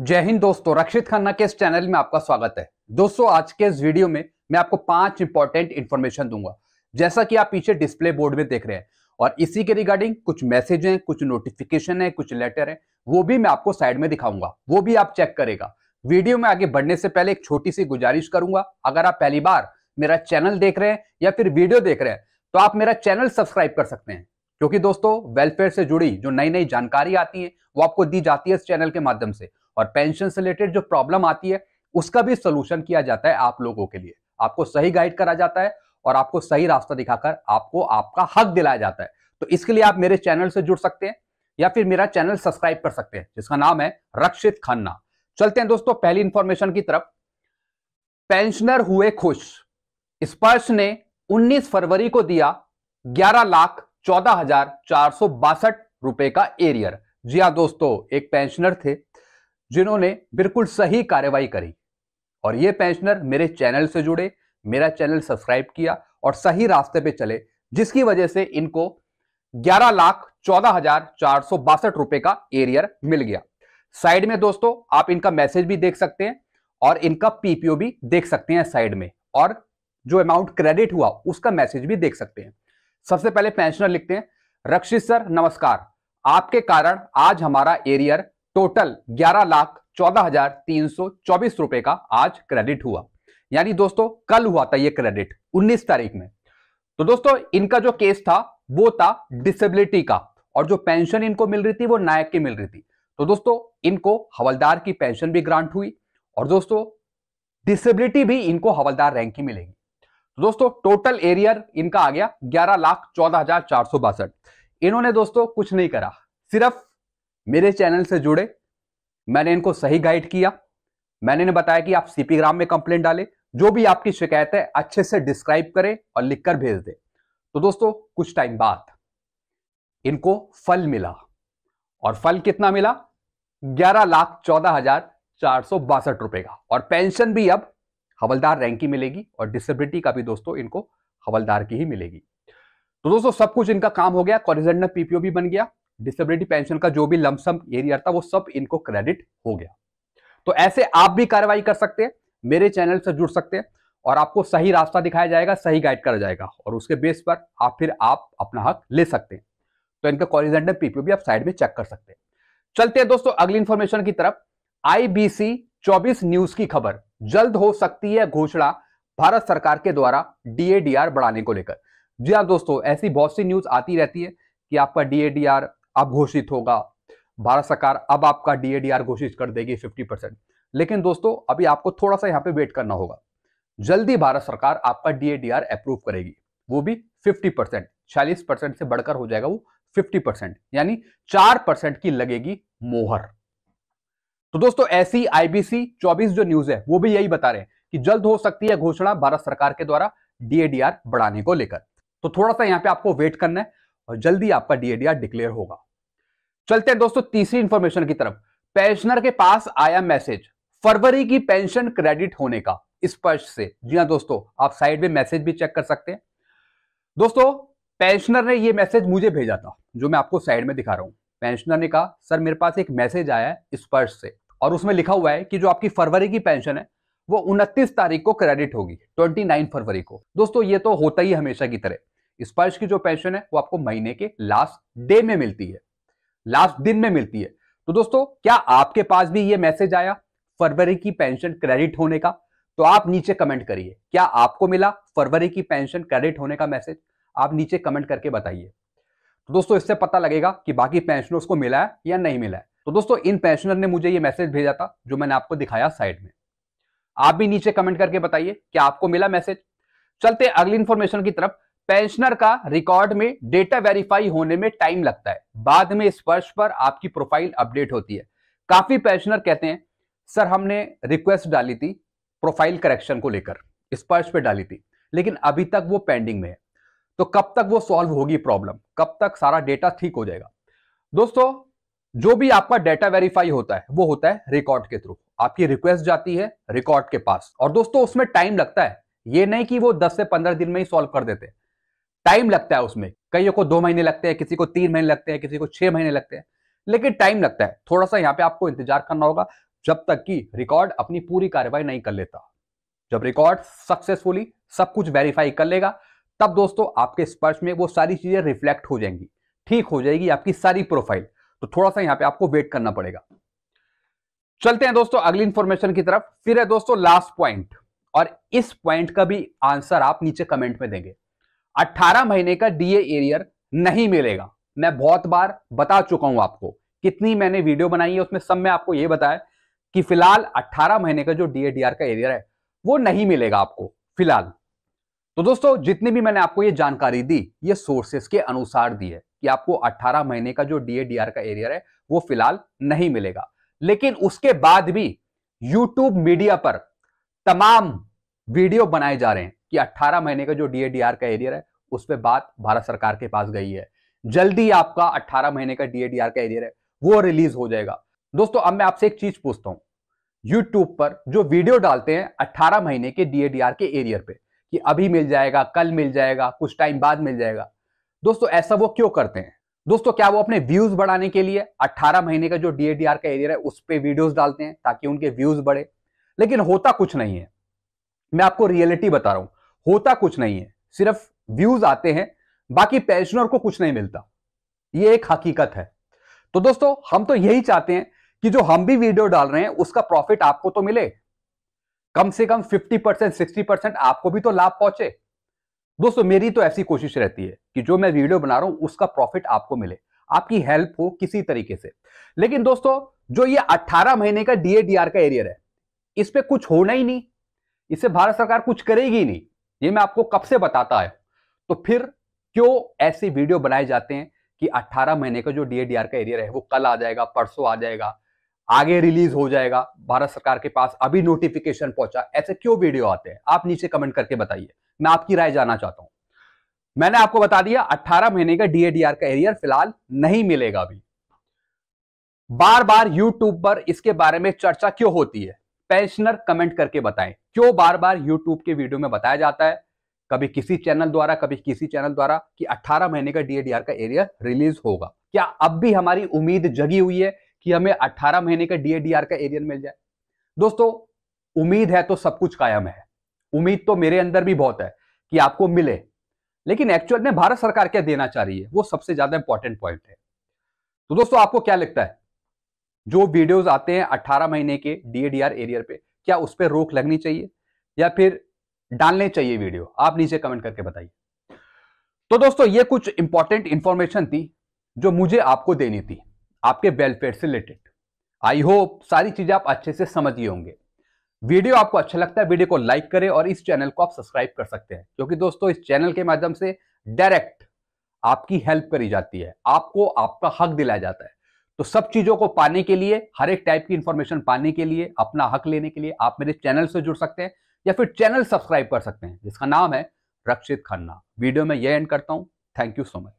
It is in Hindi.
जय हिंद दोस्तों रक्षित खन्ना के इस चैनल में आपका स्वागत है दोस्तों आज के इस वीडियो में मैं आपको पांच इंपॉर्टेंट इंफॉर्मेशन दूंगा जैसा कि आप पीछे डिस्प्ले बोर्ड में देख रहे हैं और इसी के रिगार्डिंग कुछ मैसेज हैं कुछ नोटिफिकेशन है कुछ लेटर है वो भी मैं आपको साइड में दिखाऊंगा वो भी आप चेक करेगा वीडियो में आगे बढ़ने से पहले एक छोटी सी गुजारिश करूंगा अगर आप पहली बार मेरा चैनल देख रहे हैं या फिर वीडियो देख रहे हैं तो आप मेरा चैनल सब्सक्राइब कर सकते हैं क्योंकि दोस्तों वेलफेयर से जुड़ी जो नई नई जानकारी आती है वो आपको दी जाती है इस चैनल के माध्यम से और पेंशन से रिलेटेड जो प्रॉब्लम आती है उसका भी सोल्यूशन किया जाता है आप लोगों के लिए आपको सही गाइड करा जाता है और आपको सही रास्ता दिखाकर आपको आपका हक दिलाया जाता है तो इसके लिए आप मेरे चैनल से जुड़ सकते हैं या फिर मेरा चैनल सब्सक्राइब कर सकते हैं जिसका नाम है रक्षित खन्ना चलते हैं दोस्तों पहली इंफॉर्मेशन की तरफ पेंशनर हुए खुश स्पर्श ने 19 फरवरी को दिया ग्यारह लाख चौदह हजार चार सौ बासठ रुपए का एरियर जी हाँ दोस्तों एक पेंशनर थे जिन्होंने बिल्कुल सही कार्रवाई करी और ये पेंशनर मेरे चैनल से जुड़े मेरा चैनल सब्सक्राइब किया और सही रास्ते पे चले जिसकी वजह से इनको ग्यारह लाख चौदह हजार चार सौ बासठ रुपए का एरियर मिल गया साइड में दोस्तों आप इनका मैसेज भी देख सकते हैं और इनका पीपीओ भी देख सकते हैं साइड में और जो अमाउंट क्रेडिट हुआ उसका मैसेज भी देख सकते हैं सबसे पहले पेंशनर लिखते हैं रक्षित सर नमस्कार आपके कारण आज हमारा एरियर टोटल ग्यारह लाख चौदह हजार तीन सौ चौबीस रुपए का आज क्रेडिट हुआ यानी दोस्तों कल हुआ था ये क्रेडिट 19 तारीख में तो दोस्तों इनका जो केस था वो था डिसेबिलिटी का और जो पेंशन इनको मिल रही थी वो नायक की मिल रही थी तो दोस्तों इनको हवलदार की पेंशन भी ग्रांट हुई और दोस्तों डिसेबिलिटी भी इनको हवलदार रैंक की मिलेगी तो दोस्तों टोटल एरियर इनका आ गया ग्यारह लाख चौदह हजार चार सौ बासठ इन्होंने दोस्तों कुछ नहीं करा सिर्फ मेरे चैनल से जुड़े मैंने इनको सही गाइड किया मैंने इन्हें बताया कि आप सीपी ग्राम में कंप्लेंट डालें जो भी आपकी शिकायत है अच्छे से डिस्क्राइब करें और लिखकर भेज दें तो दोस्तों कुछ टाइम बाद इनको फल मिला और फल कितना मिला ग्यारह लाख चौदह हजार चार सौ बासठ रुपए का और पेंशन भी अब हवलदार रैंक की मिलेगी और डिसेबिलिटी का भी दोस्तों इनको हवलदार की ही मिलेगी तो दोस्तों सब कुछ इनका काम हो गया कॉरिजेंडर पीपीओ भी बन गया डिसेबिलिटी पेंशन का जो भी लमसम एरियर था वो सब इनको क्रेडिट हो गया तो ऐसे आप भी कार्रवाई कर सकते हैं मेरे चैनल से जुड़ सकते हैं और आपको सही रास्ता दिखाया जाएगा सही गाइड करा जाएगा और उसके बेस पर आप फिर आप अपना हक ले सकते हैं तो इनका कॉरिजेंडल पीपीओ भी आप साइड में चेक कर सकते हैं चलते हैं दोस्तों अगली इंफॉर्मेशन की तरफ आईबीसी 24 न्यूज की खबर जल्द हो सकती है घोषणा भारत सरकार के द्वारा डीएडीआर बढ़ाने को लेकर जी हाँ दोस्तों ऐसी बहुत सी न्यूज आती रहती है कि आपका डीएडीआर अब घोषित होगा भारत सरकार अब आपका डीएडीआर घोषित कर देगी 50 परसेंट लेकिन दोस्तों अभी आपको थोड़ा सा यहाँ पे वेट करना होगा जल्दी भारत सरकार आपका डीएडीआर अप्रूव करेगी वो भी 50 परसेंट छियालीस परसेंट से बढ़कर हो जाएगा वो 50 परसेंट यानी 4 परसेंट की लगेगी मोहर तो दोस्तों ऐसी आईबीसी 24 जो न्यूज है वो भी यही बता रहे हैं कि जल्द हो सकती है घोषणा भारत सरकार के द्वारा डीएडीआर बढ़ाने को लेकर तो थोड़ा सा यहाँ पे आपको वेट करना है और जल्दी आपका डीएडीआर डिक्लेयर होगा चलते हैं दोस्तों तीसरी इंफॉर्मेशन की तरफ पेंशनर के पास आया मैसेज फरवरी की पेंशन क्रेडिट होने का स्पर्श से जी हाँ दोस्तों आप साइड में मैसेज भी चेक कर सकते हैं दोस्तों पेंशनर ने यह मैसेज मुझे भेजा था जो मैं आपको साइड में दिखा रहा हूं पेंशनर ने कहा सर मेरे पास एक मैसेज आया है स्पर्श से और उसमें लिखा हुआ है कि जो आपकी फरवरी की पेंशन है वो उनतीस तारीख को क्रेडिट होगी 29 फरवरी को दोस्तों ये तो होता ही हमेशा की तरह स्पर्श की जो पेंशन है वो आपको महीने के लास्ट डे में मिलती है लास्ट दिन में मिलती है तो दोस्तों क्या आपके पास भी ये मैसेज आया फरवरी की पेंशन क्रेडिट होने का तो आप नीचे कमेंट करिए क्या आपको मिला फरवरी की पेंशन क्रेडिट होने का मैसेज आप नीचे कमेंट करके बताइए तो दोस्तों इससे पता लगेगा कि बाकी पेंशनर्स को मिला है या नहीं मिला है तो दोस्तों इन पेंशनर ने मुझे ये मैसेज भेजा था जो मैंने आपको दिखाया साइड में आप भी नीचे कमेंट करके बताइए क्या आपको मिला मैसेज चलते अगली इन्फॉर्मेशन की तरफ पेंशनर का रिकॉर्ड में डेटा वेरीफाई होने में टाइम लगता है बाद में इस वर्ष पर आपकी प्रोफाइल अपडेट होती है काफी पेंशनर कहते हैं सर हमने रिक्वेस्ट डाली थी प्रोफाइल करेक्शन को लेकर स्पर्श पे डाली थी लेकिन अभी तक वो पेंडिंग में है तो कब तक वो सॉल्व होगी प्रॉब्लम कब तक सारा डेटा ठीक हो जाएगा दोस्तों जो भी आपका डेटा वेरीफाई होता है वो होता है रिकॉर्ड के थ्रू आपकी रिक्वेस्ट जाती है रिकॉर्ड के पास और दोस्तों उसमें टाइम लगता है ये नहीं कि वो 10 से 15 दिन में ही सॉल्व कर देते हैं टाइम लगता है उसमें कईयों को दो महीने लगते हैं किसी को तीन महीने लगते हैं किसी को छह महीने लगते हैं लेकिन टाइम लगता है थोड़ा सा यहाँ पे आपको इंतजार करना होगा जब तक कि रिकॉर्ड अपनी पूरी कार्रवाई नहीं कर लेता जब रिकॉर्ड सक्सेसफुली सब कुछ वेरीफाई कर लेगा तब दोस्तों आपके स्पर्श में वो सारी चीजें रिफ्लेक्ट हो जाएंगी ठीक हो जाएगी आपकी सारी प्रोफाइल तो थोड़ा सा यहाँ पे आपको वेट करना पड़ेगा चलते हैं दोस्तों अगली इंफॉर्मेशन की तरफ फिर है दोस्तों लास्ट पॉइंट और इस पॉइंट का भी आंसर आप नीचे कमेंट में देंगे 18 महीने का डीए एरियर नहीं मिलेगा मैं बहुत बार बता चुका हूं आपको कितनी मैंने वीडियो बनाई है उसमें सब में आपको यह बताया कि फिलहाल 18 महीने का जो डीएडीआर का एरियर है वो नहीं मिलेगा आपको फिलहाल तो दोस्तों जितनी भी मैंने आपको ये जानकारी दी ये सोर्सेस के अनुसार दी है कि आपको 18 महीने का जो डीएडीआर का एरियर है वो फिलहाल नहीं मिलेगा लेकिन उसके बाद भी यूट्यूब मीडिया पर तमाम वीडियो बनाए जा रहे हैं कि 18 महीने का जो डीएडीआर का एरियर है उस पर बात भारत सरकार के पास गई है जल्दी आपका 18 महीने का डीएडीआर का एरियर है वो रिलीज हो जाएगा दोस्तों अब मैं आपसे एक चीज पूछता हूं यूट्यूब पर जो वीडियो डालते हैं अट्ठारह महीने के डीएडीआर के एरियर पे कि अभी मिल जाएगा कल मिल जाएगा कुछ टाइम बाद मिल जाएगा दोस्तों ऐसा वो क्यों करते हैं दोस्तों क्या वो अपने व्यूज बढ़ाने के लिए 18 महीने का जो डीएडीआर का एरियर है उस पर वीडियोस डालते हैं ताकि उनके व्यूज बढ़े लेकिन होता कुछ नहीं है मैं आपको रियलिटी बता रहा हूं होता कुछ नहीं है सिर्फ व्यूज आते हैं बाकी पेंशनर को कुछ नहीं मिलता ये एक हकीकत है तो दोस्तों हम तो यही चाहते हैं कि जो हम भी वीडियो डाल रहे हैं उसका प्रॉफिट आपको तो मिले कम से कम 50 परसेंट सिक्सटी परसेंट आपको भी तो लाभ पहुंचे दोस्तों मेरी तो ऐसी कोशिश रहती है कि जो मैं वीडियो बना रहा हूं उसका प्रॉफिट आपको मिले आपकी हेल्प हो किसी तरीके से लेकिन दोस्तों जो ये 18 महीने का डीएडीआर का एरियर है इस पर कुछ होना ही नहीं इससे भारत सरकार कुछ करेगी नहीं ये मैं आपको कब से बताता है तो फिर क्यों ऐसी वीडियो बनाए जाते हैं कि 18 महीने का जो डीएडीआर का एरियर है वो कल आ जाएगा परसों आ जाएगा आगे रिलीज हो जाएगा भारत सरकार के पास अभी नोटिफिकेशन पहुंचा ऐसे क्यों वीडियो आते हैं आप नीचे कमेंट करके बताइए मैं आपकी राय जानना चाहता हूं मैंने आपको बता दिया 18 महीने का डीएडीआर का एरियर फिलहाल नहीं मिलेगा अभी बार बार यूट्यूब पर इसके बारे में चर्चा क्यों होती है पेंशनर कमेंट करके बताएं क्यों बार बार यूट्यूब के वीडियो में बताया जाता है कभी किसी चैनल द्वारा कभी किसी चैनल द्वारा कि 18 महीने का डीएडीआर का एरिया रिलीज होगा क्या अब भी हमारी उम्मीद जगी हुई है कि हमें 18 महीने का डीएडीआर का एरियर मिल जाए दोस्तों उम्मीद है तो सब कुछ कायम है उम्मीद तो मेरे अंदर भी बहुत है कि आपको मिले लेकिन एक्चुअल में भारत सरकार क्या देना चाह रही है वो सबसे ज्यादा इंपॉर्टेंट पॉइंट है तो दोस्तों आपको क्या लगता है जो वीडियोज आते हैं अट्ठारह महीने के डीएडीआर एरियर पे क्या उस पर रोक लगनी चाहिए या फिर डालने चाहिए वीडियो आप नीचे कमेंट करके बताइए तो दोस्तों ये कुछ इंपॉर्टेंट इंफॉर्मेशन थी जो मुझे आपको देनी थी आपके वेलफेयर से रिलेटेड आई होप सारी चीजें आप अच्छे से समझ गए होंगे वीडियो आपको अच्छा लगता है वीडियो को लाइक करें और इस चैनल को आप सब्सक्राइब कर सकते हैं क्योंकि दोस्तों इस चैनल के माध्यम से डायरेक्ट आपकी हेल्प करी जाती है आपको आपका हक दिलाया जाता है तो सब चीजों को पाने के लिए हर एक टाइप की इंफॉर्मेशन पाने के लिए अपना हक लेने के लिए आप मेरे चैनल से जुड़ सकते हैं या फिर चैनल सब्सक्राइब कर सकते हैं जिसका नाम है रक्षित खन्ना वीडियो में यह एंड करता हूं थैंक यू सो मच